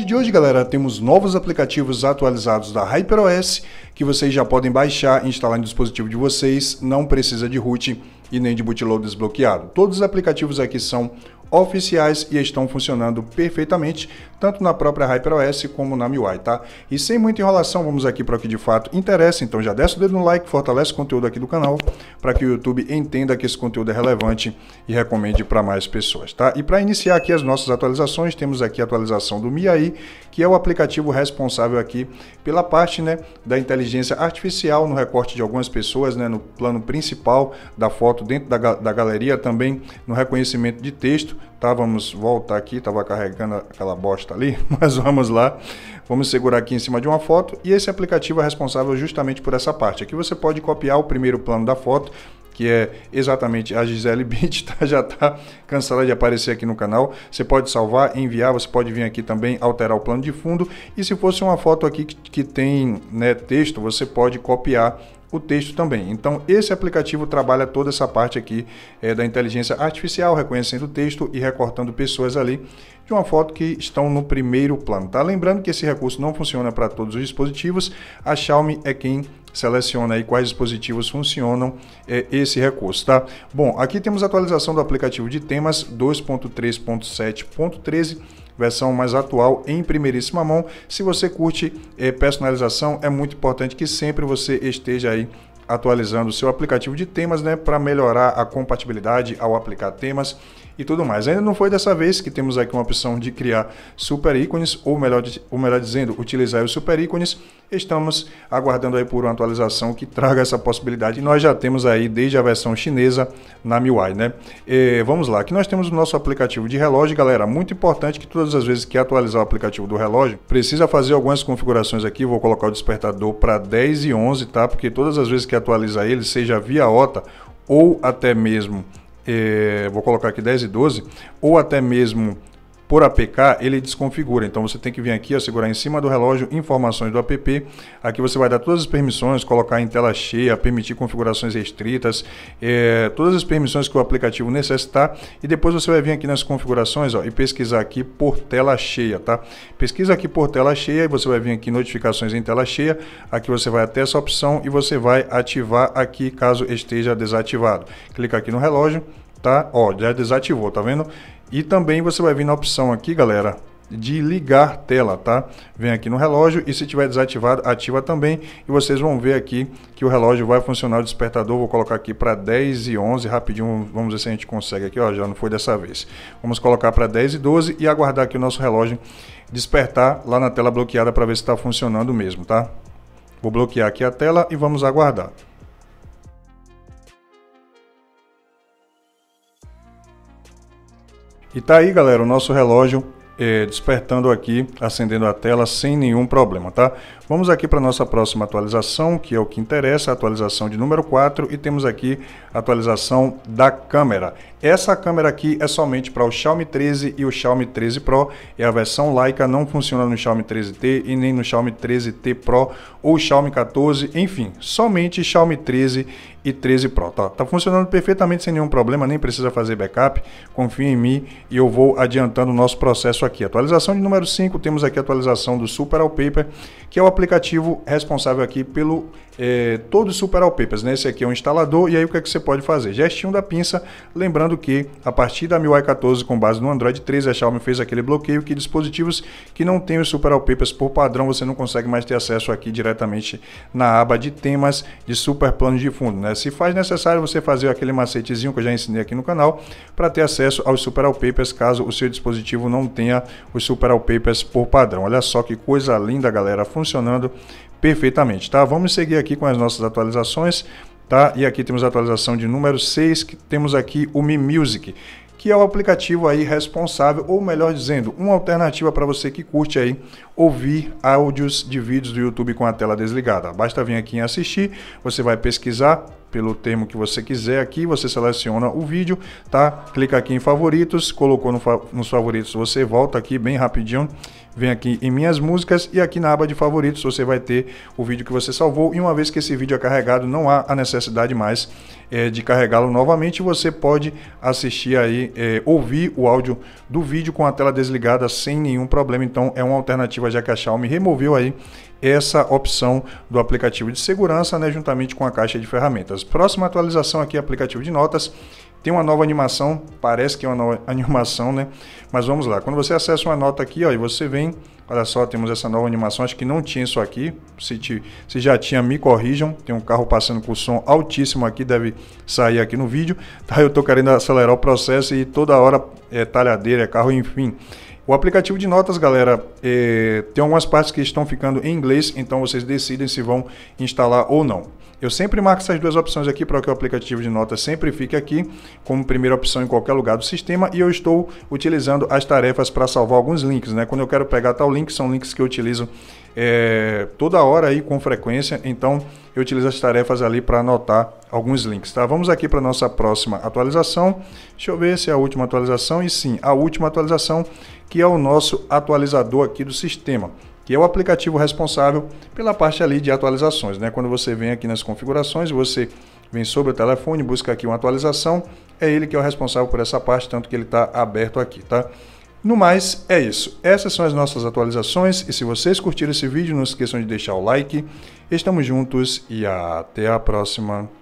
vídeo de hoje, galera, temos novos aplicativos atualizados da HyperOS que vocês já podem baixar e instalar no dispositivo de vocês, não precisa de root e nem de bootload desbloqueado. Todos os aplicativos aqui são oficiais e estão funcionando perfeitamente, tanto na própria HyperOS como na MIUI, tá? E sem muita enrolação, vamos aqui para o que de fato interessa, então já desce o dedo no like, fortalece o conteúdo aqui do canal, para que o YouTube entenda que esse conteúdo é relevante e recomende para mais pessoas, tá? E para iniciar aqui as nossas atualizações, temos aqui a atualização do MIAI, que é o aplicativo responsável aqui pela parte, né, da inteligência artificial no recorte de algumas pessoas, né, no plano principal da foto dentro da, da galeria, também no reconhecimento de texto, tá vamos voltar aqui, tava carregando aquela bosta ali, mas vamos lá. Vamos segurar aqui em cima de uma foto e esse aplicativo é responsável justamente por essa parte. Aqui você pode copiar o primeiro plano da foto, que é exatamente a Gisele Beach, tá? já está cansada de aparecer aqui no canal. Você pode salvar, enviar, você pode vir aqui também alterar o plano de fundo. E se fosse uma foto aqui que, que tem né, texto, você pode copiar o texto também. Então, esse aplicativo trabalha toda essa parte aqui é, da inteligência artificial, reconhecendo o texto e recortando pessoas ali de uma foto que estão no primeiro plano. Tá? Lembrando que esse recurso não funciona para todos os dispositivos, a Xiaomi é quem seleciona aí quais dispositivos funcionam é, esse recurso, tá? Bom, aqui temos atualização do aplicativo de temas 2.3.7.13 versão mais atual em primeiríssima mão. Se você curte eh, personalização, é muito importante que sempre você esteja aí atualizando o seu aplicativo de temas, né, para melhorar a compatibilidade ao aplicar temas e tudo mais. Ainda não foi dessa vez que temos aqui uma opção de criar super ícones, ou melhor, ou melhor dizendo, utilizar os super ícones. Estamos aguardando aí por uma atualização que traga essa possibilidade. E nós já temos aí desde a versão chinesa na MIUI, né? E vamos lá, aqui nós temos o nosso aplicativo de relógio, galera. Muito importante que todas as vezes que atualizar o aplicativo do relógio, precisa fazer algumas configurações aqui. Vou colocar o despertador para 10 e 11, tá? Porque todas as vezes que atualizar ele, seja via OTA ou até mesmo eh, vou colocar aqui 10 e 12, ou até mesmo por APK, ele desconfigura. Então você tem que vir aqui, segurar em cima do relógio informações do app. Aqui você vai dar todas as permissões, colocar em tela cheia, permitir configurações restritas, é, todas as permissões que o aplicativo necessitar. E depois você vai vir aqui nas configurações ó, e pesquisar aqui por tela cheia, tá? Pesquisa aqui por tela cheia e você vai vir aqui notificações em tela cheia. Aqui você vai até essa opção e você vai ativar aqui caso esteja desativado. Clica aqui no relógio, tá? Ó, já desativou, tá vendo? E também você vai vir na opção aqui, galera, de ligar tela, tá? Vem aqui no relógio e se tiver desativado, ativa também e vocês vão ver aqui que o relógio vai funcionar o despertador. Vou colocar aqui para 10 e 11 rapidinho, vamos ver se a gente consegue aqui, ó, já não foi dessa vez. Vamos colocar para 10 e 12 e aguardar aqui o nosso relógio despertar lá na tela bloqueada para ver se está funcionando mesmo, tá? Vou bloquear aqui a tela e vamos aguardar. E tá aí, galera, o nosso relógio é, despertando aqui, acendendo a tela sem nenhum problema, tá? Vamos aqui para nossa próxima atualização, que é o que interessa, a atualização de número 4, e temos aqui a atualização da câmera. Essa câmera aqui é somente para o Xiaomi 13 e o Xiaomi 13 Pro, é a versão Leica, não funciona no Xiaomi 13T e nem no Xiaomi 13T Pro ou Xiaomi 14, enfim, somente Xiaomi 13 e 13 Pro, tá? Tá funcionando perfeitamente sem nenhum problema, nem precisa fazer backup, confia em mim e eu vou adiantando o nosso processo aqui aqui. Atualização de número 5, temos aqui a atualização do Super All Paper, que é o aplicativo responsável aqui pelo é, todo o Super All Papers. Né? Esse aqui é um instalador, e aí o que, é que você pode fazer? Gestinho da pinça, lembrando que a partir da MIUI 14, com base no Android 13, a Xiaomi fez aquele bloqueio que dispositivos que não têm os Super All Papers por padrão, você não consegue mais ter acesso aqui diretamente na aba de temas de super plano de fundo. Né? Se faz necessário você fazer aquele macetezinho que eu já ensinei aqui no canal, para ter acesso aos Super All Papers, caso o seu dispositivo não tenha tenha os Super All Papers por padrão. Olha só que coisa linda, galera, funcionando perfeitamente, tá? Vamos seguir aqui com as nossas atualizações, tá? E aqui temos a atualização de número 6, que temos aqui o Mi Music que é o aplicativo aí responsável, ou melhor dizendo, uma alternativa para você que curte aí ouvir áudios de vídeos do YouTube com a tela desligada. Basta vir aqui em assistir, você vai pesquisar pelo termo que você quiser aqui, você seleciona o vídeo, tá? Clica aqui em favoritos, colocou no fa nos favoritos, você volta aqui bem rapidinho vem aqui em minhas músicas e aqui na aba de favoritos você vai ter o vídeo que você salvou e uma vez que esse vídeo é carregado não há a necessidade mais é, de carregá-lo novamente você pode assistir aí é, ouvir o áudio do vídeo com a tela desligada sem nenhum problema então é uma alternativa já que a Xiaomi removeu aí essa opção do aplicativo de segurança né, juntamente com a caixa de ferramentas próxima atualização aqui aplicativo de notas tem uma nova animação, parece que é uma nova animação, né? Mas vamos lá. Quando você acessa uma nota aqui, ó, e você vem, olha só, temos essa nova animação. Acho que não tinha isso aqui. Se, te, se já tinha, me corrijam. Tem um carro passando com som altíssimo aqui, deve sair aqui no vídeo. Tá? Eu tô querendo acelerar o processo e toda hora é talhadeira, é carro, enfim. O aplicativo de notas, galera, é, tem algumas partes que estão ficando em inglês, então vocês decidem se vão instalar ou não. Eu sempre marco essas duas opções aqui para que o aplicativo de notas sempre fique aqui como primeira opção em qualquer lugar do sistema e eu estou utilizando as tarefas para salvar alguns links, né? Quando eu quero pegar tal link, são links que eu utilizo é, toda hora aí com frequência, então eu utilizo as tarefas ali para anotar alguns links, tá? Vamos aqui para nossa próxima atualização, deixa eu ver se é a última atualização, e sim, a última atualização que é o nosso atualizador aqui do sistema, que é o aplicativo responsável pela parte ali de atualizações. Né? Quando você vem aqui nas configurações, você vem sobre o telefone, busca aqui uma atualização, é ele que é o responsável por essa parte, tanto que ele está aberto aqui, tá? No mais, é isso. Essas são as nossas atualizações e se vocês curtiram esse vídeo, não esqueçam de deixar o like. Estamos juntos e até a próxima.